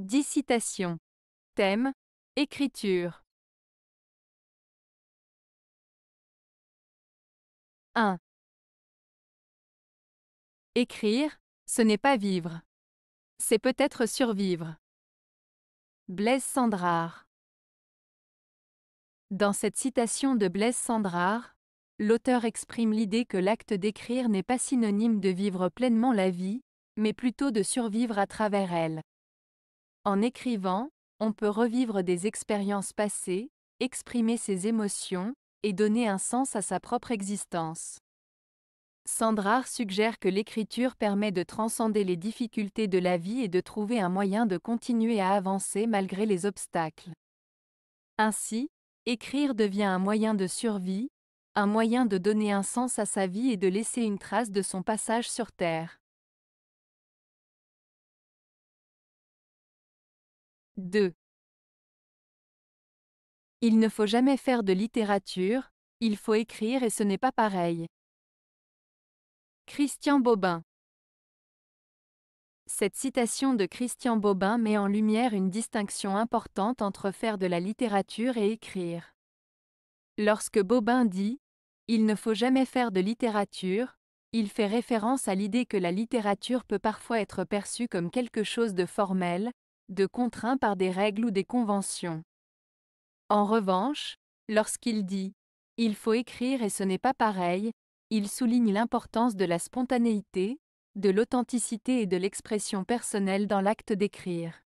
10 citations. Thème Écriture 1. Écrire, ce n'est pas vivre. C'est peut-être survivre. Blaise Sandrard Dans cette citation de Blaise Sandrard, l'auteur exprime l'idée que l'acte d'écrire n'est pas synonyme de vivre pleinement la vie, mais plutôt de survivre à travers elle. En écrivant, on peut revivre des expériences passées, exprimer ses émotions, et donner un sens à sa propre existence. Sandrar suggère que l'écriture permet de transcender les difficultés de la vie et de trouver un moyen de continuer à avancer malgré les obstacles. Ainsi, écrire devient un moyen de survie, un moyen de donner un sens à sa vie et de laisser une trace de son passage sur Terre. 2. Il ne faut jamais faire de littérature, il faut écrire et ce n'est pas pareil. Christian Bobin Cette citation de Christian Bobin met en lumière une distinction importante entre faire de la littérature et écrire. Lorsque Bobin dit ⁇ Il ne faut jamais faire de littérature ⁇ il fait référence à l'idée que la littérature peut parfois être perçue comme quelque chose de formel, de contraint par des règles ou des conventions. En revanche, lorsqu'il dit ⁇ Il faut écrire et ce n'est pas pareil ⁇ il souligne l'importance de la spontanéité, de l'authenticité et de l'expression personnelle dans l'acte d'écrire.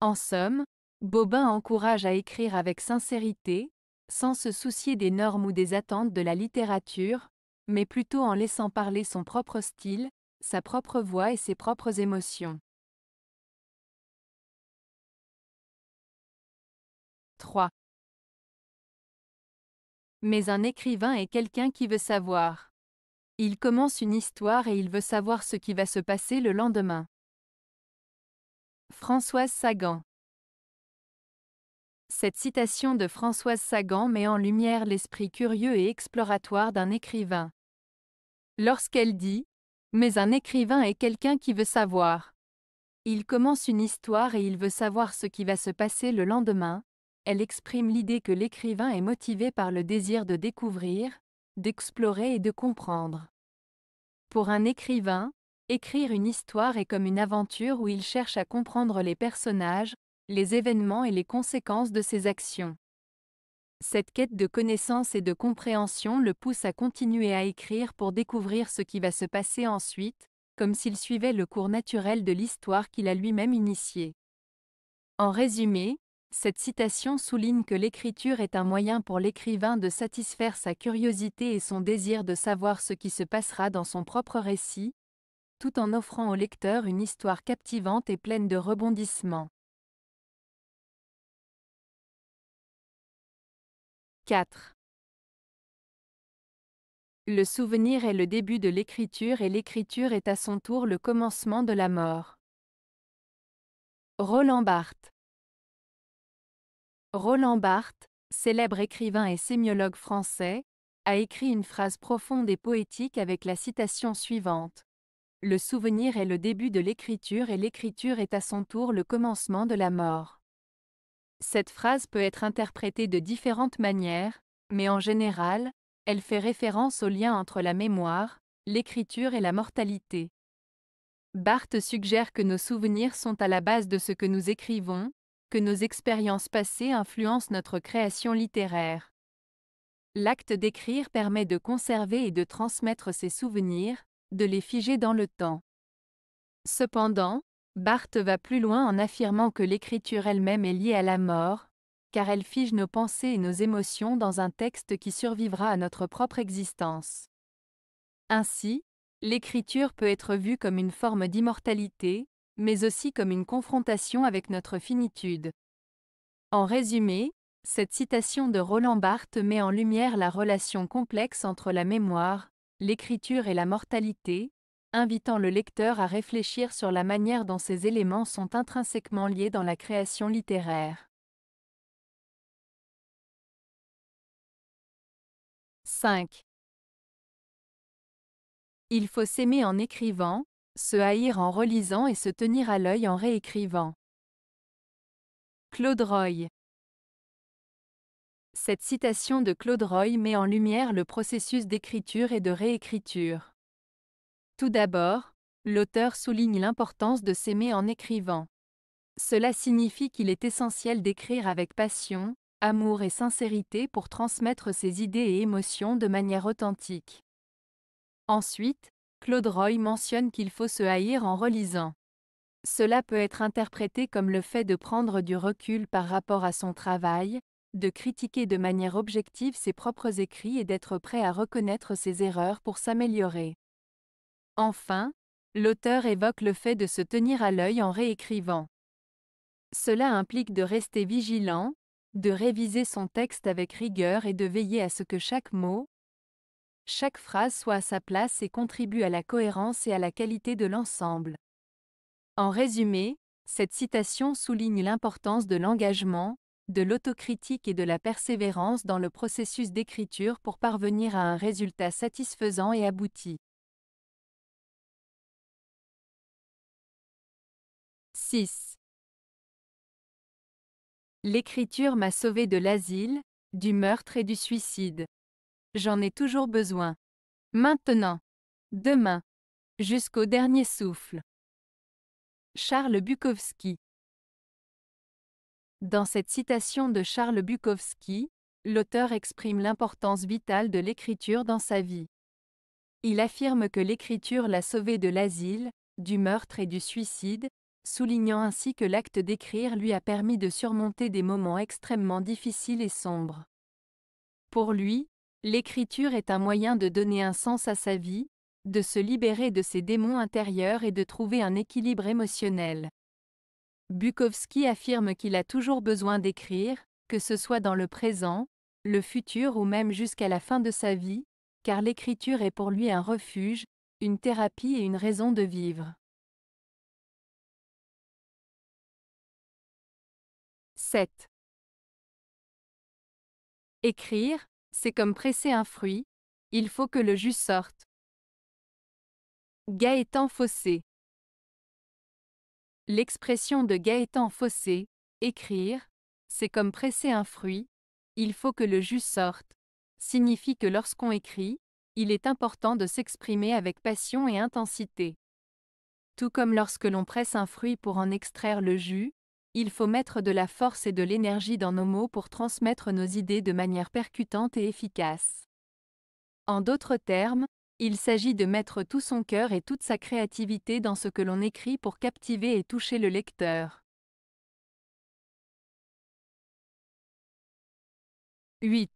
En somme, Bobin encourage à écrire avec sincérité, sans se soucier des normes ou des attentes de la littérature, mais plutôt en laissant parler son propre style, sa propre voix et ses propres émotions. Mais un écrivain est quelqu'un qui veut savoir. Il commence une histoire et il veut savoir ce qui va se passer le lendemain. Françoise Sagan Cette citation de Françoise Sagan met en lumière l'esprit curieux et exploratoire d'un écrivain. Lorsqu'elle dit ⁇ Mais un écrivain est quelqu'un qui veut savoir ⁇ il commence une histoire et il veut savoir ce qui va se passer le lendemain, elle exprime l'idée que l'écrivain est motivé par le désir de découvrir, d'explorer et de comprendre. Pour un écrivain, écrire une histoire est comme une aventure où il cherche à comprendre les personnages, les événements et les conséquences de ses actions. Cette quête de connaissance et de compréhension le pousse à continuer à écrire pour découvrir ce qui va se passer ensuite, comme s'il suivait le cours naturel de l'histoire qu'il a lui-même initiée. En résumé, cette citation souligne que l'écriture est un moyen pour l'écrivain de satisfaire sa curiosité et son désir de savoir ce qui se passera dans son propre récit, tout en offrant au lecteur une histoire captivante et pleine de rebondissements. 4. Le souvenir est le début de l'écriture et l'écriture est à son tour le commencement de la mort. Roland Barthes Roland Barthes, célèbre écrivain et sémiologue français, a écrit une phrase profonde et poétique avec la citation suivante. Le souvenir est le début de l'écriture et l'écriture est à son tour le commencement de la mort. Cette phrase peut être interprétée de différentes manières, mais en général, elle fait référence au lien entre la mémoire, l'écriture et la mortalité. Barthes suggère que nos souvenirs sont à la base de ce que nous écrivons, que nos expériences passées influencent notre création littéraire. L'acte d'écrire permet de conserver et de transmettre ses souvenirs, de les figer dans le temps. Cependant, Barthes va plus loin en affirmant que l'écriture elle-même est liée à la mort, car elle fige nos pensées et nos émotions dans un texte qui survivra à notre propre existence. Ainsi, l'écriture peut être vue comme une forme d'immortalité, mais aussi comme une confrontation avec notre finitude. En résumé, cette citation de Roland Barthes met en lumière la relation complexe entre la mémoire, l'écriture et la mortalité, invitant le lecteur à réfléchir sur la manière dont ces éléments sont intrinsèquement liés dans la création littéraire. 5. Il faut s'aimer en écrivant, se haïr en relisant et se tenir à l'œil en réécrivant. Claude Roy Cette citation de Claude Roy met en lumière le processus d'écriture et de réécriture. Tout d'abord, l'auteur souligne l'importance de s'aimer en écrivant. Cela signifie qu'il est essentiel d'écrire avec passion, amour et sincérité pour transmettre ses idées et émotions de manière authentique. Ensuite, Claude Roy mentionne qu'il faut se haïr en relisant. Cela peut être interprété comme le fait de prendre du recul par rapport à son travail, de critiquer de manière objective ses propres écrits et d'être prêt à reconnaître ses erreurs pour s'améliorer. Enfin, l'auteur évoque le fait de se tenir à l'œil en réécrivant. Cela implique de rester vigilant, de réviser son texte avec rigueur et de veiller à ce que chaque mot, chaque phrase soit à sa place et contribue à la cohérence et à la qualité de l'ensemble. En résumé, cette citation souligne l'importance de l'engagement, de l'autocritique et de la persévérance dans le processus d'écriture pour parvenir à un résultat satisfaisant et abouti. 6. L'écriture m'a sauvé de l'asile, du meurtre et du suicide. J'en ai toujours besoin. Maintenant. Demain. Jusqu'au dernier souffle. Charles Bukowski. Dans cette citation de Charles Bukowski, l'auteur exprime l'importance vitale de l'écriture dans sa vie. Il affirme que l'écriture l'a sauvé de l'asile, du meurtre et du suicide, soulignant ainsi que l'acte d'écrire lui a permis de surmonter des moments extrêmement difficiles et sombres. Pour lui, L'écriture est un moyen de donner un sens à sa vie, de se libérer de ses démons intérieurs et de trouver un équilibre émotionnel. Bukowski affirme qu'il a toujours besoin d'écrire, que ce soit dans le présent, le futur ou même jusqu'à la fin de sa vie, car l'écriture est pour lui un refuge, une thérapie et une raison de vivre. « 7. Écrire, c'est comme presser un fruit, il faut que le jus sorte. Gaétan Fossé L'expression de Gaétan Fossé, écrire, c'est comme presser un fruit, il faut que le jus sorte, signifie que lorsqu'on écrit, il est important de s'exprimer avec passion et intensité. Tout comme lorsque l'on presse un fruit pour en extraire le jus, il faut mettre de la force et de l'énergie dans nos mots pour transmettre nos idées de manière percutante et efficace. En d'autres termes, il s'agit de mettre tout son cœur et toute sa créativité dans ce que l'on écrit pour captiver et toucher le lecteur. 8.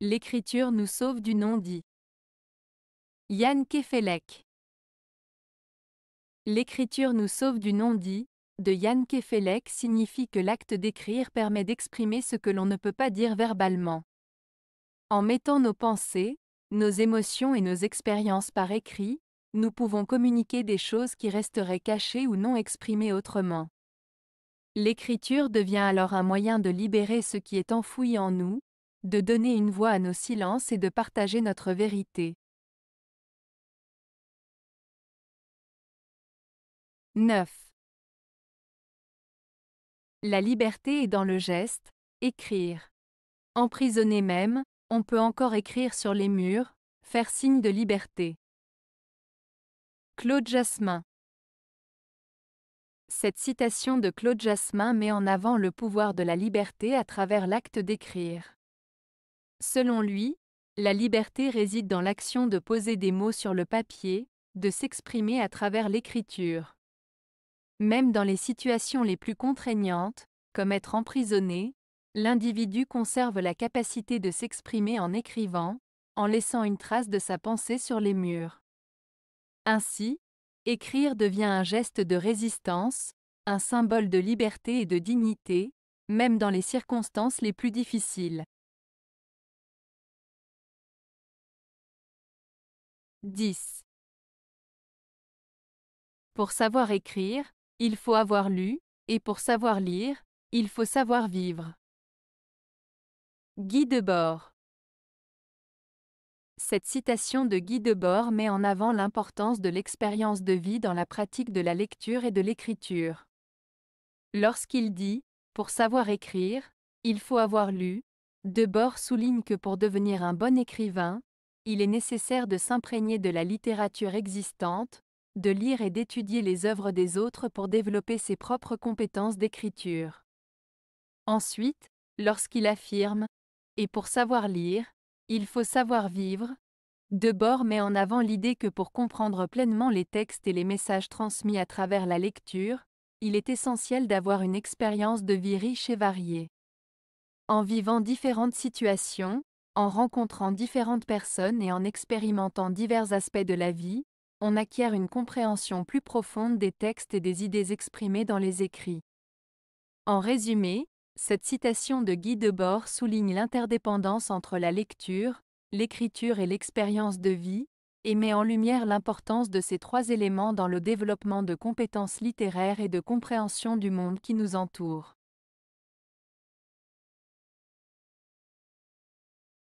L'écriture nous sauve du non-dit. Yann Kefelec L'écriture nous sauve du non-dit, de Yann Kefelek signifie que l'acte d'écrire permet d'exprimer ce que l'on ne peut pas dire verbalement. En mettant nos pensées, nos émotions et nos expériences par écrit, nous pouvons communiquer des choses qui resteraient cachées ou non exprimées autrement. L'écriture devient alors un moyen de libérer ce qui est enfoui en nous, de donner une voix à nos silences et de partager notre vérité. 9. La liberté est dans le geste, écrire. Emprisonné même, on peut encore écrire sur les murs, faire signe de liberté. Claude Jasmin Cette citation de Claude Jasmin met en avant le pouvoir de la liberté à travers l'acte d'écrire. Selon lui, la liberté réside dans l'action de poser des mots sur le papier, de s'exprimer à travers l'écriture. Même dans les situations les plus contraignantes, comme être emprisonné, l'individu conserve la capacité de s'exprimer en écrivant, en laissant une trace de sa pensée sur les murs. Ainsi, écrire devient un geste de résistance, un symbole de liberté et de dignité, même dans les circonstances les plus difficiles. 10. Pour savoir écrire, il faut avoir lu, et pour savoir lire, il faut savoir vivre. Guy Debord Cette citation de Guy Debord met en avant l'importance de l'expérience de vie dans la pratique de la lecture et de l'écriture. Lorsqu'il dit Pour savoir écrire, il faut avoir lu, Debord souligne que pour devenir un bon écrivain, il est nécessaire de s'imprégner de la littérature existante, de lire et d'étudier les œuvres des autres pour développer ses propres compétences d'écriture. Ensuite, lorsqu'il affirme ⁇ Et pour savoir lire, il faut savoir vivre ⁇ Debord met en avant l'idée que pour comprendre pleinement les textes et les messages transmis à travers la lecture, il est essentiel d'avoir une expérience de vie riche et variée. En vivant différentes situations, en rencontrant différentes personnes et en expérimentant divers aspects de la vie, on acquiert une compréhension plus profonde des textes et des idées exprimées dans les écrits. En résumé, cette citation de Guy Debord souligne l'interdépendance entre la lecture, l'écriture et l'expérience de vie, et met en lumière l'importance de ces trois éléments dans le développement de compétences littéraires et de compréhension du monde qui nous entoure.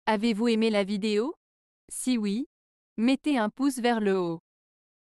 Avez-vous aimé la vidéo Si oui, mettez un pouce vers le haut.